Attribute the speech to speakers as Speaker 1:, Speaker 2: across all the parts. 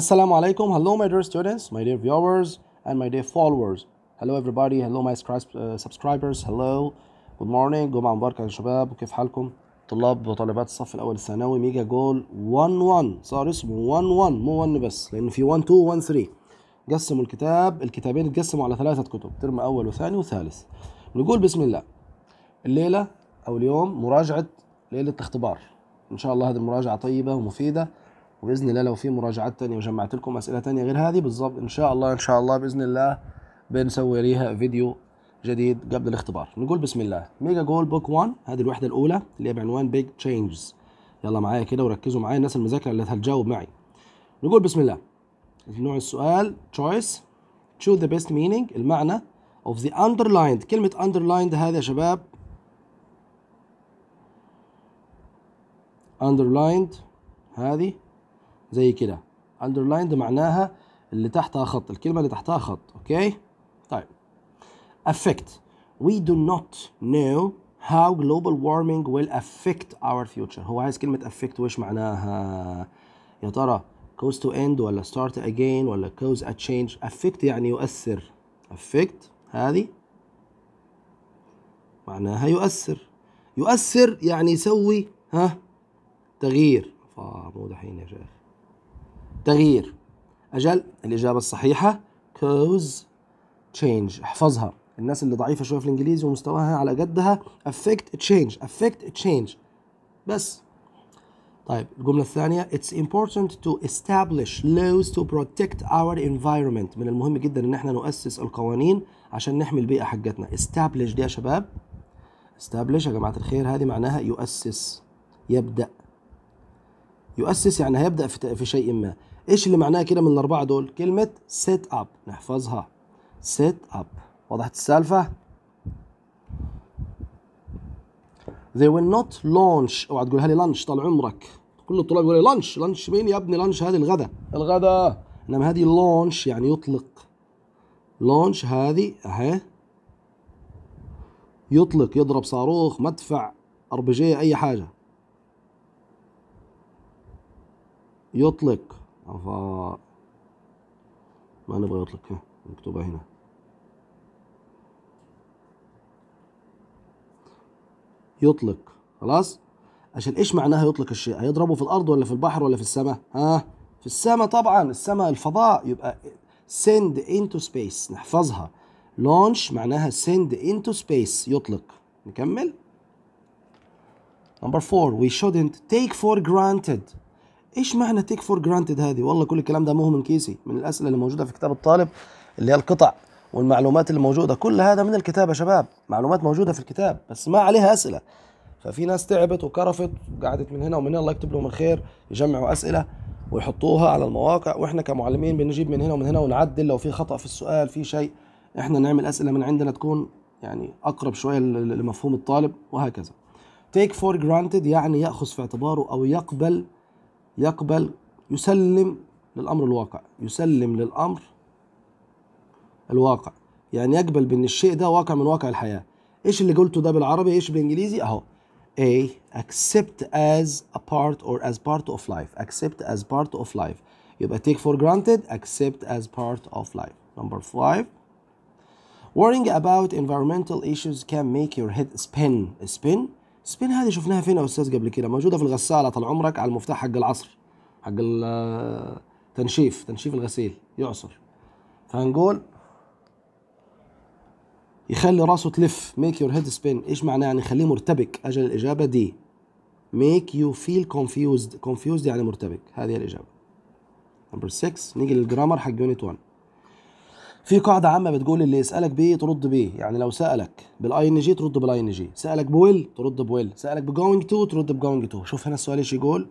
Speaker 1: Assalamu alaikum. Hello, my dear students, my dear viewers, and my dear followers. Hello, everybody. Hello, my uh, subscribers. Hello. Good morning. جمعة مباركة يا شباب. وكيف حالكم؟ طلاب وطالبات الصف الأول الثانوي ميجا جول 1 1 صار اسمه 1 1 مو 1 بس لأن في 1 2 1 3 قسموا الكتاب الكتابين اتقسموا على ثلاثة كتب ترم أول وثاني وثالث نقول بسم الله الليلة أو اليوم مراجعة ليلة الاختبار إن شاء الله هذه المراجعة طيبة ومفيدة وباذن الله لو في مراجعات تانية وجمعت لكم اسئله تانية غير هذه بالظبط ان شاء الله ان شاء الله باذن الله بنسوي ليها فيديو جديد قبل الاختبار نقول بسم الله ميجا جول بوك 1 هذه الوحده الاولى اللي هي بعنوان بيج تشينجز يلا معايا كده وركزوا معايا الناس المذاكره اللي هتجاوب معي نقول بسم الله نوع السؤال choice choose the best meaning المعنى of the underlined كلمة underlined هذا يا شباب underlined هذه زي كده underlined معناها اللي تحتها خط الكلمة اللي تحتها خط أوكي طيب affect we do not know how global warming will affect our future هو عايز كلمة affect وش معناها يا ترى cause to end ولا start again ولا cause a change affect يعني يؤثر affect هذه معناها يؤثر يؤثر يعني يسوي ها تغيير فمو دحين يا شيخ تغيير أجل الإجابة الصحيحة cause change احفظها الناس اللي ضعيفة شوية في الإنجليزي ومستواها على قدها affect change affect change بس طيب الجملة الثانية It's important to establish laws to protect our environment من المهم جدا إن احنا نؤسس القوانين عشان نحمي البيئة حقتنا establish دي يا شباب establish يا جماعة الخير هذه معناها يؤسس يبدأ يؤسس يعني هيبدأ في شيء ما ايش اللي معناه كده من الاربعه دول كلمه سيت اب نحفظها سيت اب وضحت السالفه they will not launch اوعى تقولها لي لانش طال عمرك كل الطلاب يقولوا لي لانش لانش مين يا ابني لانش هذه الغدا الغدا انما هذه لونش يعني يطلق لونش هذه اهي يطلق يضرب صاروخ مدفع اربجيه اي حاجه يطلق ضعفاء ما نبغى يطلق مكتوبة هنا يطلق خلاص عشان ايش معناها يطلق الشيء هيضربه في الارض ولا في البحر ولا في السماء ها في السماء طبعا السماء الفضاء يبقى send into space نحفظها launch معناها send into space يطلق نكمل Number four, we shouldn't take for granted ايش معنى تيك فور جرانتد هذه والله كل الكلام ده مو من كيسي من الاسئله اللي موجوده في كتاب الطالب اللي هي القطع والمعلومات اللي موجوده كل هذا من الكتاب يا شباب معلومات موجوده في الكتاب بس ما عليها اسئله ففي ناس تعبت وكرفت وقعدت من هنا ومن هنا الله يكتب لهم الخير يجمعوا اسئله ويحطوها على المواقع واحنا كمعلمين بنجيب من هنا ومن هنا ونعدل لو في خطا في السؤال في شيء احنا نعمل اسئله من عندنا تكون يعني اقرب شويه لمفهوم الطالب وهكذا تيك فور جرانتد يعني ياخذ في اعتباره او يقبل يقبل يسلم للأمر الواقع يسلم للأمر الواقع يعني يقبل بأن الشيء ده واقع من واقع الحياة إيش اللي قلته ده بالعربي إيش بالإنجليزي أهو A accept as a part or as part of life accept as part of life يبقى take for granted accept as part of life number five worrying about environmental issues can make your head spin spin سبين هذه شفناها فين يا استاذ قبل كده موجوده في الغساله طال عمرك على المفتاح حق العصر حق التنشيف آه، تنشيف الغسيل يعصر فهنقول يخلي راسه تلف ميك يور هيد سبين ايش معناه يعني خليه مرتبك اجل الاجابه دي ميك يو فيل كونفيوزد كونفيوزد يعني مرتبك هذه الاجابه نمبر 6 نيجي للجرامر حق يونت 1 في قاعدة عامة بتقول اللي يسألك بيه ترد بيه يعني لو سألك بالاي ان جي ترد بالاي ان جي سألك بويل ترد بويل سألك بجوينج تو ترد بجوينج تو شوف هنا السؤال ايش يقول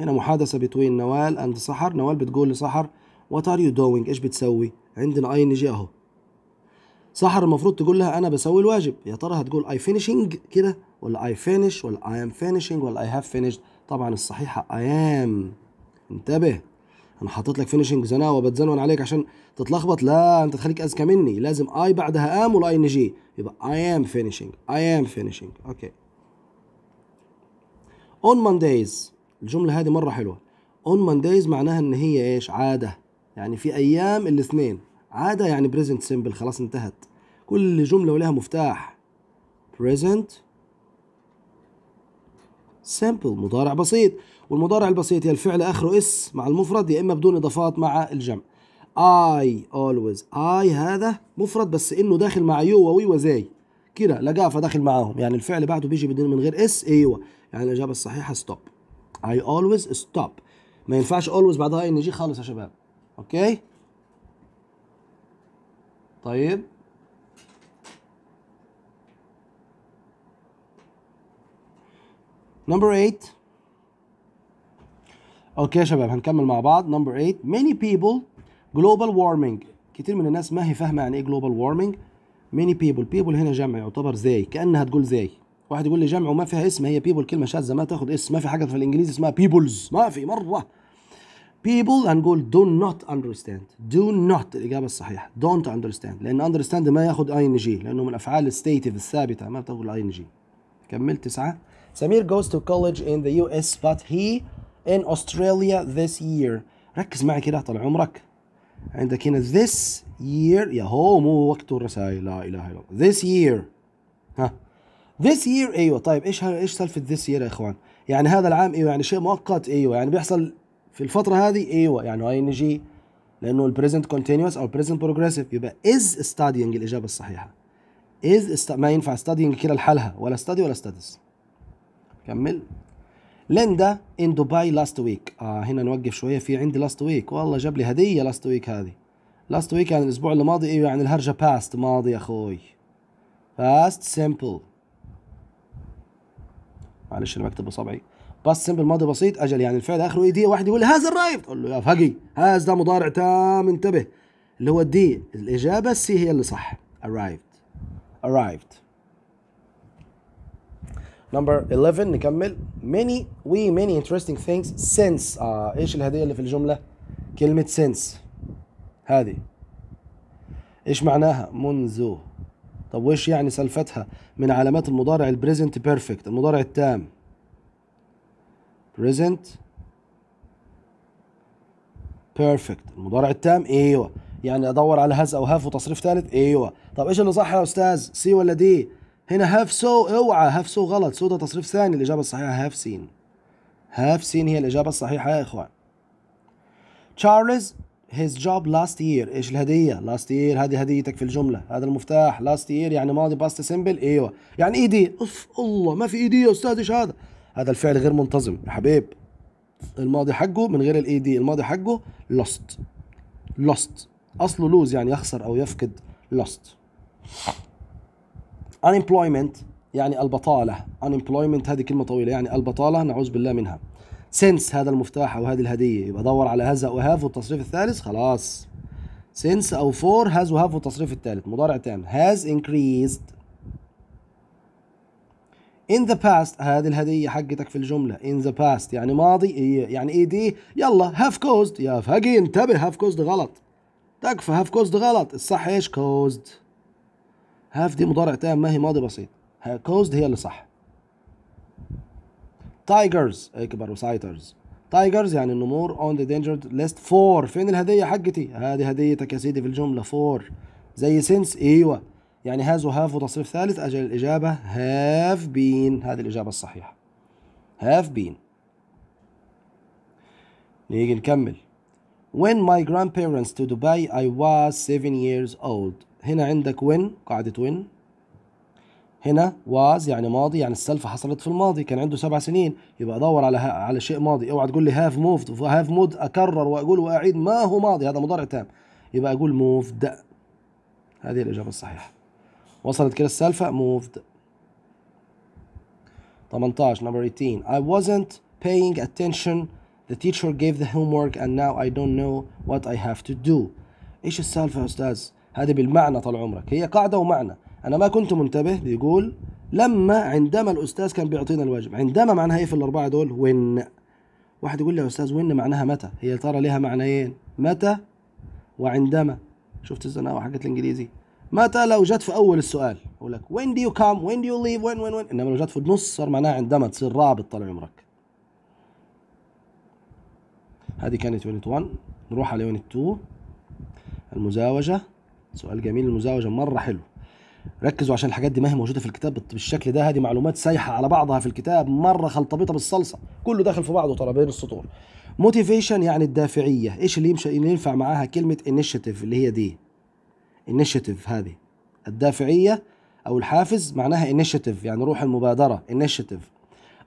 Speaker 1: هنا محادثة بتوين نوال اند سحر نوال بتقول لسحر وات ار يو دوينج ايش بتسوي عندنا اي ان جي اهو سحر المفروض تقول لها انا بسوي الواجب يا ترى هتقول اي فينيشينج كده ولا اي فينيش ولا اي ام فينيشينج ولا اي هاف فينيشد طبعا الصحيحة اي ام انتبه انا حاطط لك فينيشنج زناوة وبتزنون عليك عشان تتلخبط لا انت تخليك اذكى مني لازم اي بعدها ام والاي ان جي يبقى اي ام فينيشنج اي ام فينيشنج اوكي اون مانديز الجمله هذه مره حلوه اون مانديز معناها ان هي ايش عاده يعني في ايام الاثنين عاده يعني بريزنت سيمبل خلاص انتهت كل جمله ولها مفتاح بريزنت سيمبل مضارع بسيط والمضارع البسيط هي الفعل اخره اس مع المفرد يا اما بدون اضافات مع الجمع اي اولويز اي هذا مفرد بس انه داخل مع يو ووي وزاي كده لا جافه داخل معاهم يعني الفعل بعده بيجي من غير اس ايوه يعني الاجابه الصحيحه ستوب اي اولويز ستوب ما ينفعش اولويز بعدها اي ان جي خالص يا شباب اوكي طيب Number 8 اوكي يا شباب هنكمل مع بعض نمبر 8 many people global warming كتير من الناس ما هي فاهمه يعني ايه global warming many people people هنا جمع يعتبر زي كانها تقول زي واحد يقول لي جمع وما فيها اسم هي people كلمه شاذه ما تاخد اسم ما في حاجه في الانجليزي اسمها بيبلز ما في مره people هنقول do not understand do not الاجابه الصحيحه don't understand لان understand ما ياخد اي ان جي لانه من الافعال الستيتيف الثابته ما بتاخد الاي ان جي كمل تسعه سمير goes to college in the US but he in Australia this year ركز معي كده طال عمرك عندك هنا this year يا هو مو وقت الرسائل لا اله الا الله this year ها this year ايوه طيب ايش ايش سالفه this year يا اخوان يعني هذا العام ايوه يعني شيء مؤقت ايوه يعني بيحصل في الفتره هذه ايوه يعني اي نجي لانه البريزنت كونتينوس او البريزنت بروجريسيف يبقى از studying الاجابه الصحيحه از است... ما ينفع studying كده لحالها ولا ستادي study ولا studies. كمل ليندا ان دبي لاست ويك اه هنا نوقف شويه في عندي لاست ويك والله جاب لي هديه لاست ويك هذه لاست ويك يعني الاسبوع اللي ماضي ايوه يعني الهرجه باست ماضي يا اخوي باست سمبل معلش انا بكتب بصبعي باست سمبل ماضي بسيط اجل يعني الفعل اخره اي دي واحد يقول لي هذا الرايف تقول له يا فقي هذا ده مضارع تام انتبه اللي هو الدي الاجابه السي هي اللي صح arrived arrived نمبر 11 نكمل many we many interesting things since آه ايش الهديه اللي في الجمله كلمه since هذه ايش معناها منذ طب وايش يعني سلفتها من علامات المضارع البريزنت بيرفكت المضارع التام بريزنت بيرفكت المضارع التام ايوه يعني ادور على هز او هاف وتصريف ثالث ايوه طب ايش اللي صح يا استاذ سي ولا دي هنا هاف سو اوعى هاف سو غلط سو ده تصريف ثاني الاجابه الصحيحه هاف سين هاف سين هي الاجابه الصحيحه يا اخوان تشارلز his job last year ايش الهديه last year هذه هديتك في الجمله هذا المفتاح last year يعني ماضي باست سمبل ايوه يعني ايدي اوف الله ما في ايدي يا استاذ ايش هذا هذا الفعل غير منتظم يا حبيب الماضي حقه من غير الاي دي الماضي حقه lost lost اصله لوز يعني يخسر او يفقد lost unemployment يعني البطالة unemployment هذه كلمة طويلة يعني البطالة نعوذ بالله منها سنس هذا المفتاح أو هذه الهدية يبقى دور على هذا وهاف والتصريف الثالث خلاص سنس أو فور هاز وهاف والتصريف الثالث مضارع تام has increased in the past هذه الهدية حقتك في الجملة in the past يعني ماضي يعني ايه دي يلا هاف كوزد يا فاجي انتبه هاف كوزد غلط تكفى هاف كوزد غلط الصح ايش كوزد هاف دي مضارع تام ما هي ماضي بسيط كوزد هي اللي صح تايجرز اكبر وسايترز تايجرز يعني النمور اون ذا دينجرد ليست فور فين الهديه حقتي هذه هديتك يا سيدي في الجمله فور زي سينس ايوه يعني هاز وهاف وتصريف ثالث اجل الاجابه هاف بين هذه الاجابه الصحيحه هاف بين نيجي نكمل When my grandparents to Dubai I was 7 years old هنا عندك وين قاعدة وين هنا واز يعني ماضي يعني السلفة حصلت في الماضي كان عنده سبع سنين يبقى ادور على على شيء ماضي اوعى تقول لي هاف موفد هاف مود اكرر واقول واعيد ما هو ماضي هذا مضارع تام يبقى اقول موفد هذه الاجابة الصحيحة وصلت كده السالفة موفد 18 number 18 I wasn't paying attention the teacher gave the homework and now I don't know what I have to do ايش السالفة يا استاذ هذه بالمعنى طال عمرك هي قاعدة ومعنى أنا ما كنت منتبه بيقول لما عندما الأستاذ كان بيعطينا الواجب عندما معناها إيه في الأربعة دول وين واحد يقول لي يا أستاذ وين معناها متى هي ترى لها معنيين متى وعندما شفت الزناوة حقت الإنجليزي متى لو جت في أول السؤال أقول لك وين دو يو كام وين دو يو ليف وين وين وين إنما لو جت في النص صار معناها عندما تصير رابط طال عمرك هذه كانت يونت 1 نروح على يونت 2 المزاوجة سؤال جميل المزاوجه مره حلو ركزوا عشان الحاجات دي ما هي موجوده في الكتاب بالشكل ده هذه معلومات سايحه على بعضها في الكتاب مره خلطبيطه بالصلصه كله داخل في بعضه ترى بين السطور موتيفيشن يعني الدافعيه ايش اللي يمشي اللي ينفع معاها كلمه انيشيتيف اللي هي دي انيشيتيف هذه الدافعيه او الحافز معناها انيشيتيف يعني روح المبادره انيشيتيف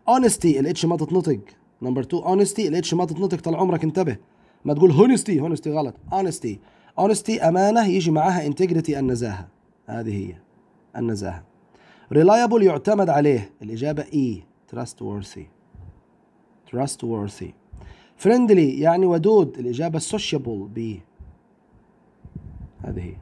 Speaker 1: اونستي الاتش ما تتنطق نمبر 2 اونستي الاتش ما تتنطق طال عمرك انتبه ما تقول هونستي هونستي غلط اونستي اونستي امانه يجي معاها انتجريتي النزاهه هذه هي النزاهه ريلايبل يعتمد عليه الاجابه اي e. تراست trustworthy فريندلي يعني ودود الاجابه سوشيبل بي هذه هي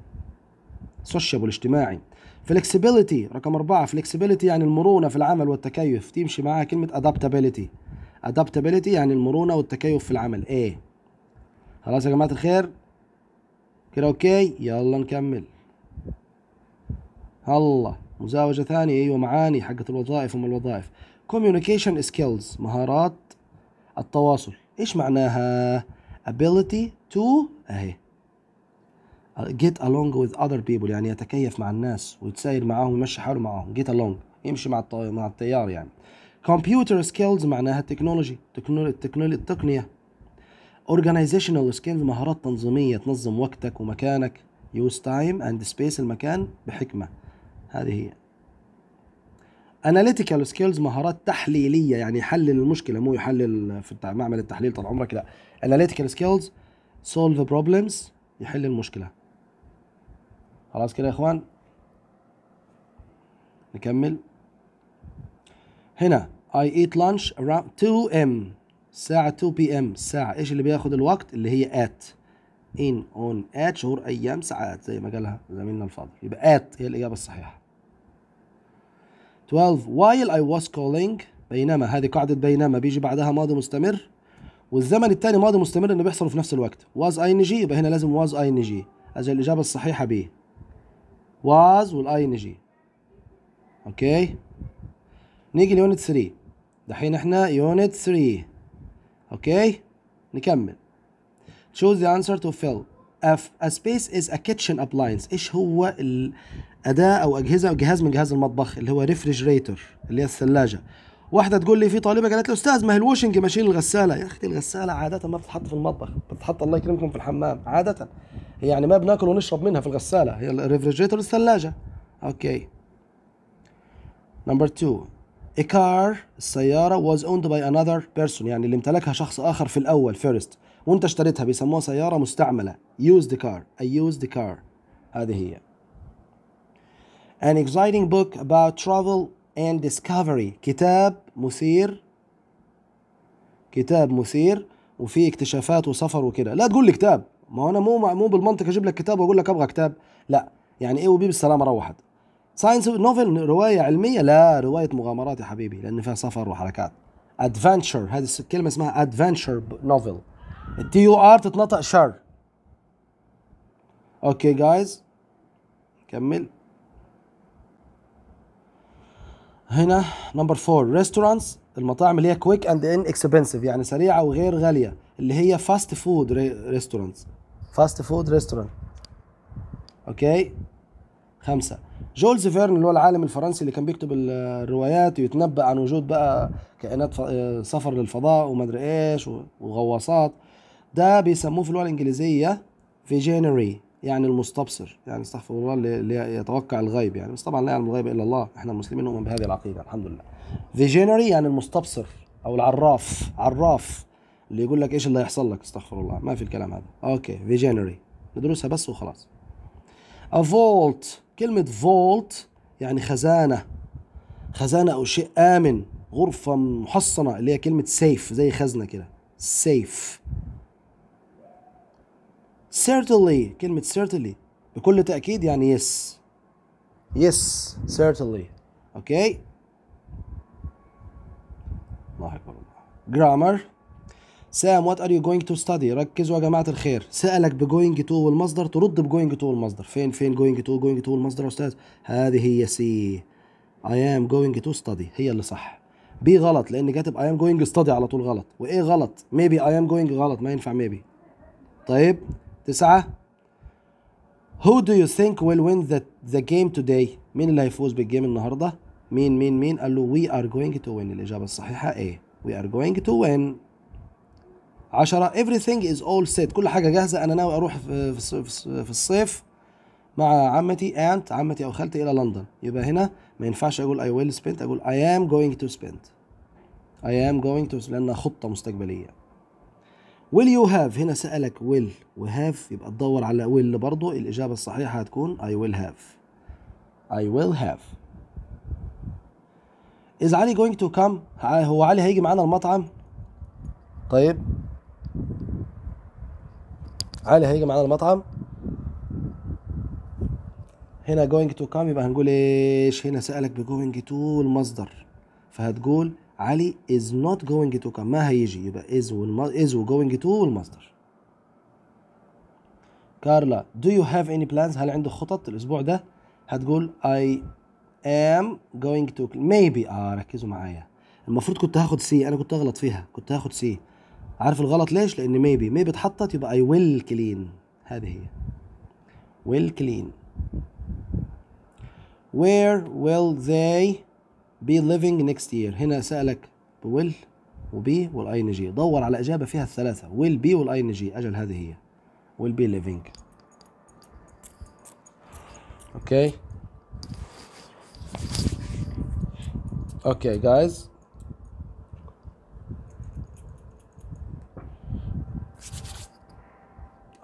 Speaker 1: سوشيبل اجتماعي فلكسبيليتي رقم أربعة فلكسبيليتي يعني المرونة في العمل والتكيف تمشي معاها كلمة adaptability adaptability يعني المرونة والتكيف في العمل A خلاص يا جماعة الخير كده اوكي يلا نكمل الله مزاوجة ثانية ايوه معاني حقت الوظائف وما الوظائف communication skills مهارات التواصل ايش معناها ability to اهي get along with other people يعني يتكيف مع الناس ويتساير معاهم ويمشي حاله معاهم get along يمشي مع الطي... مع التيار يعني computer skills معناها التكنولوجي التكنولوجي التقنية organizational skills مهارات تنظيمية تنظم وقتك ومكانك use time and space المكان بحكمة هذه هي analytical skills مهارات تحليلية يعني يحلل المشكلة مو يحلل في معمل التحليل طال عمرك لا analytical skills solve problems يحل المشكلة خلاص كده يا اخوان نكمل هنا I eat lunch around 2 m الساعة 2 بي ام الساعة ايش اللي بياخد الوقت اللي هي ات ان اون ات شهور ايام ساعات زي ما قالها زميلنا الفاضل يبقى ات هي الإجابة الصحيحة 12 while I was calling بينما هذه قاعدة بينما بيجي بعدها ماضي مستمر والزمن الثاني ماضي مستمر انه بيحصل في نفس الوقت was ing يبقى هنا لازم was ing اجل الإجابة الصحيحة ب was جي اوكي نيجي ليونت 3 دحين احنا يونت 3 اوكي نكمل choose the answer to fill if a space is a kitchen appliance ايش هو الاداه او اجهزه او جهاز من جهاز المطبخ اللي هو ريفرجريتور اللي هي الثلاجه واحده تقول لي في طالبه قالت له استاذ ما هي الواشنج ماشين الغساله يا اختي الغساله عاده ما بتتحط في المطبخ بتتحط الله يكرمكم في الحمام عاده هي يعني ما بناكل ونشرب منها في الغساله هي الريفرجريتور الثلاجه اوكي نمبر 2 A car السيارة was owned by another person يعني اللي امتلكها شخص آخر في الأول first وأنت اشتريتها بيسموها سيارة مستعملة used car a used car هذه هي An exciting book about travel and discovery كتاب مثير كتاب مثير وفيه اكتشافات وسفر وكده لا تقول لي كتاب ما هو انا مو مو بالمنطق اجيب لك كتاب واقول لك ابغى كتاب لا يعني ايه وبي بالسلامه روحت ساينس نوفل روايه علميه لا روايه مغامرات يا حبيبي لان فيها سفر وحركات ادفنتشر هذه الكلمه اسمها ادفنتشر نوفل التي يو ار تتنطق شر اوكي جايز كمل هنا نمبر 4 ريستورانتس المطاعم اللي هي كويك اند ان اكسبنسيف يعني سريعه وغير غاليه اللي هي فاست فود ريستورانتس فاست فود ريستورانت اوكي خمسه جولز فيرن اللي هو العالم الفرنسي اللي كان بيكتب الروايات ويتنبأ عن وجود بقى كائنات سفر للفضاء وما ادري ايش وغواصات ده بيسموه في اللغه الانجليزيه فيجينري يعني المستبصر يعني استغفر الله اللي يتوقع الغيب يعني بس طبعا لا يعلم الغيب الا الله احنا المسلمين نؤمن بهذه العقيده الحمد لله فيجينري يعني المستبصر او العراف عراف اللي يقول لك ايش اللي هيحصل لك استغفر الله ما في الكلام هذا اوكي فيجينري ندرسها بس وخلاص A vault كلمة vault يعني خزانة خزانة أو شيء آمن غرفة محصنة اللي هي كلمة سيف زي خزنة كده سيف certainly كلمة certainly بكل تأكيد يعني yes yes certainly أوكي okay. الله أكبر grammar سام وات ار يو جوينج تو ستادي ركزوا يا جماعه الخير سالك بجوينج تو والمصدر ترد بجوينج تو والمصدر فين فين جوينج تو جوينج تو والمصدر يا استاذ هذه هي سي اي ام جوينج تو ستادي هي اللي صح بي غلط لان كاتب اي ام جوينج ستادي على طول غلط وايه غلط ميبي اي ام جوينج غلط ما ينفع ميبي طيب تسعة هو دو يو ثينك ويل وين ذا جيم game today مين اللي هيفوز بالجيم النهارده مين مين مين قال له وي ار جوينج تو وين الإجابة الصحيحة ايه وي ار جوينج تو وين 10 everything is all set كل حاجه جاهزه انا ناوي اروح في الصيف مع عمتي aunt عمتي او خالتي الى لندن يبقى هنا ما ينفعش اقول I will spend اقول I am going to spend I am going to spend لانها خطه مستقبليه will you have هنا سالك will و have يبقى تدور على will برضه الاجابه الصحيحه هتكون I will have I will have is علي going to come هو علي هيجي معانا المطعم طيب علي هيجي معانا المطعم هنا جوينج تو كام يبقى هنقول ايش هنا سألك بجوينج تو المصدر فهتقول علي از نوت جوينج تو كام ما هيجي يبقى از از وجوينج تو المصدر كارلا do you have any plans هل عندك خطط الأسبوع ده هتقول I am going to maybe آه ركزوا معايا المفروض كنت هاخد سي أنا كنت أغلط فيها كنت هاخد سي عارف الغلط ليش لان ميبي ميبي اتحطت يبقى اي ويل كلين هذه هي ويل كلين where will they be living next year هنا سألك will وبي والاي ان جي دور على اجابه فيها الثلاثه will be والاي ان جي اجل هذه هي will be living اوكي اوكي جايز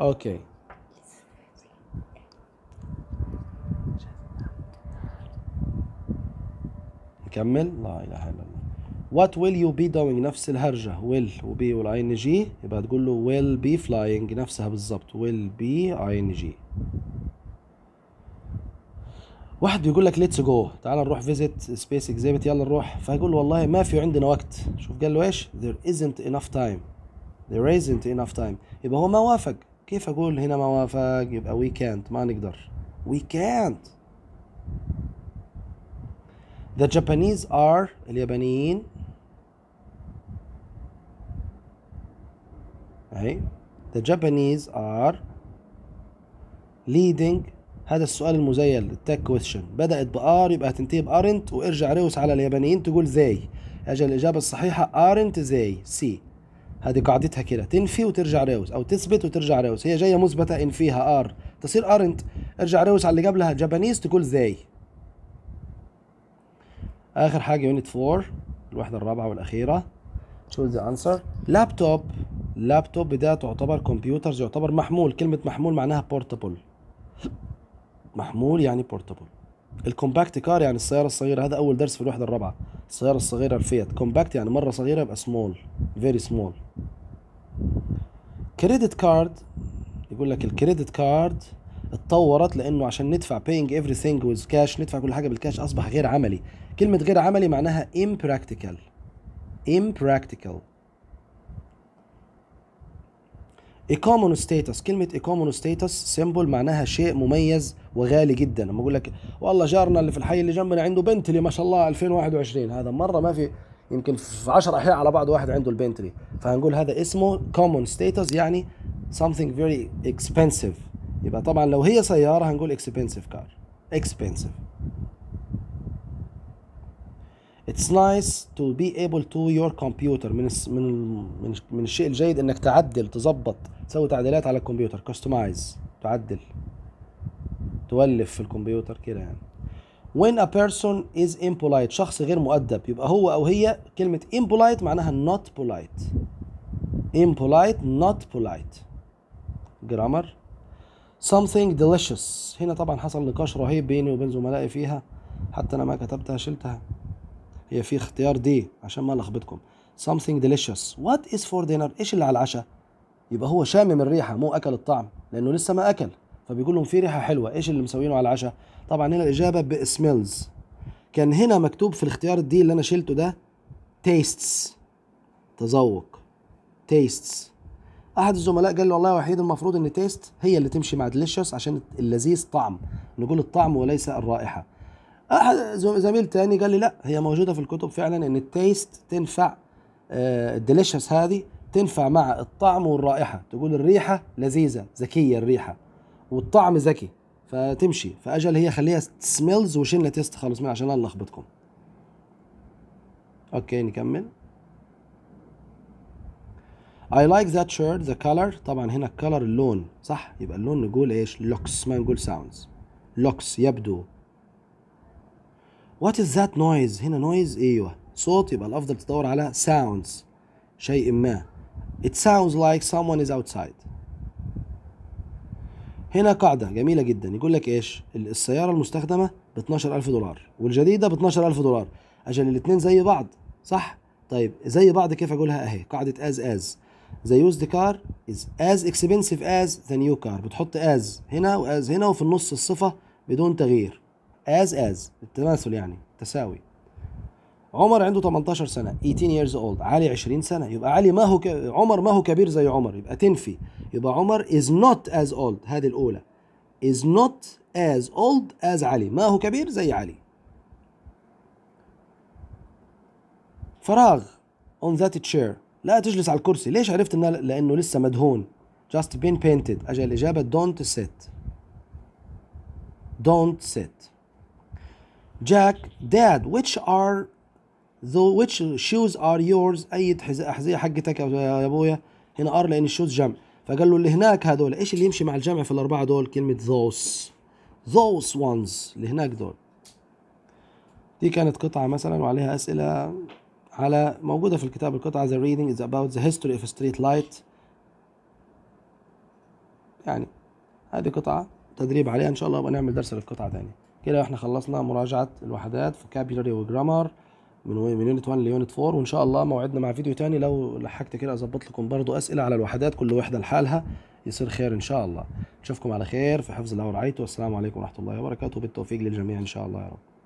Speaker 1: اوكي نكمل لا اله الا الله What will you be doing نفس الهرجة will و be وال ing يبقى تقول له will be flying نفسها بالظبط will be ing واحد بيقول لك ليتس جو تعال نروح فيزيت سبيس اكزيبت يلا نروح له والله ما في عندنا وقت شوف قال له ايش there isn't enough time there isn't enough time يبقى هو ما وافق كيف اقول هنا ما وافق يبقى وي كانت ما نقدر وي كانت The Japanese are اليابانيين أي The Japanese are leading هذا السؤال المزيل التك كويشن بدأت بآر يبقى هتنتهي بآرنت وارجع روس على اليابانيين تقول زي أجل الإجابة الصحيحة آرنت زي سي هذه قاعدتها كده تنفي وترجع راوس او تثبت وترجع راوس هي جايه مثبته ان فيها ار تصير ارنت ارجع راوس على اللي قبلها جابانيز تقول زي اخر حاجه يونت 4 الوحده الرابعه والاخيره تشوز ذا انسر لابتوب لابتوب ده تعتبر كمبيوترز يعتبر محمول كلمه محمول معناها بورتابل محمول يعني بورتابل الكومباكت كار يعني السياره الصغيره هذا اول درس في الوحده الرابعه السياره الصغيره الفيات كومباكت يعني مره صغيره يبقى سمول فيري سمول كريدت كارد يقول لك الكريدت كارد اتطورت لانه عشان ندفع paying everything with cash ندفع كل حاجه بالكاش اصبح غير عملي كلمه غير عملي معناها impractical impractical ايكومون status كلمه ايكومون status symbol معناها شيء مميز وغالي جدا لما اقول لك والله جارنا اللي في الحي اللي جنبنا عنده بنتلي ما شاء الله 2021 هذا مره ما في يمكن في 10 احياء على بعض واحد عنده البنتلي فهنقول هذا اسمه كومون ستيتس يعني something very expensive يبقى طبعا لو هي سياره هنقول expensive car expensive It's nice to be able to your computer من من من الشيء الجيد انك تعدل تظبط تسوي تعديلات على الكمبيوتر كاستمايز تعدل تولف في الكمبيوتر كده يعني when a person is impolite شخص غير مؤدب يبقى هو او هي كلمة impolite معناها not polite impolite not polite جرامر something delicious هنا طبعا حصل نقاش رهيب بيني وبين زملائي فيها حتى انا ما كتبتها شلتها هي في اختيار دي عشان ما لخبطكم something delicious what is for dinner ايش اللي على العشاء يبقى هو شامم الريحه مو اكل الطعم لانه لسه ما اكل فبيقول لهم في ريحه حلوه ايش اللي مسوينه على العشاء طبعا هنا الاجابه بسميلز كان هنا مكتوب في الاختيار الدي اللي انا شلته ده تيستس تذوق تيستس احد الزملاء قال لي والله وحيد المفروض ان تيست هي اللي تمشي مع ديليشس عشان اللذيذ طعم نقول الطعم وليس الرائحه احد زميل تاني قال لي لا هي موجوده في الكتب فعلا ان التيست تنفع الديليشس آه، هذه تنفع مع الطعم والرائحه تقول الريحه لذيذه ذكيه الريحه والطعم ذكي فتمشي فاجل هي خليها سميلز وشيلنا تيست خالص منها عشان نلخبطكم اوكي نكمل I like that shirt the color طبعا هنا الكلر اللون صح يبقى اللون نقول ايش looks ما نقول sounds looks يبدو What is that noise هنا noise ايوه صوت يبقى الافضل تدور على sounds شيء ما It sounds like someone is outside هنا قاعدة جميلة جدا يقول لك ايش السيارة المستخدمة ب 12000 دولار والجديدة ب 12000 دولار عشان الاتنين زي بعض صح طيب زي بعض كيف اقولها اهي قاعدة از از the used car is as expensive as the new car بتحط as هنا واز هنا وفي النص الصفة بدون تغيير as as التماثل يعني تساوي عمر عنده 18 سنه 18 years old علي 20 سنه يبقى علي ما هو عمر ما هو كبير زي عمر يبقى تنفي يبقى عمر is not as old هذه الاولى is not as old as علي ما هو كبير زي علي فراغ on that chair لا تجلس على الكرسي ليش عرفت انه لانه لسه مدهون just been painted اجل الاجابه don't sit don't sit Jack, Dad, which are ذو which shoes are yours اي احذيه حقتك يا ابويا هنا ار لان الشوز جمع فقال له اللي هناك هذول ايش اللي يمشي مع الجمع في الاربعه دول كلمه ذوس ذوس وانز اللي هناك دول دي كانت قطعه مثلا وعليها اسئله على موجوده في الكتاب القطعه ذا ريدنج از اباوت ذا هيستوري اوف ستريت لايت يعني هذه قطعه تدريب عليها ان شاء الله ونعمل درس للقطعه ثانيه كده احنا خلصنا مراجعه الوحدات vocabulary وجرامر من من يونت 1 ليونت 4 وان شاء الله موعدنا مع فيديو تاني لو لحقت كده اظبط لكم برضو اسئله على الوحدات كل وحده لحالها يصير خير ان شاء الله نشوفكم على خير في حفظ الله ورعايته والسلام عليكم ورحمه الله وبركاته بالتوفيق للجميع ان شاء الله يا رب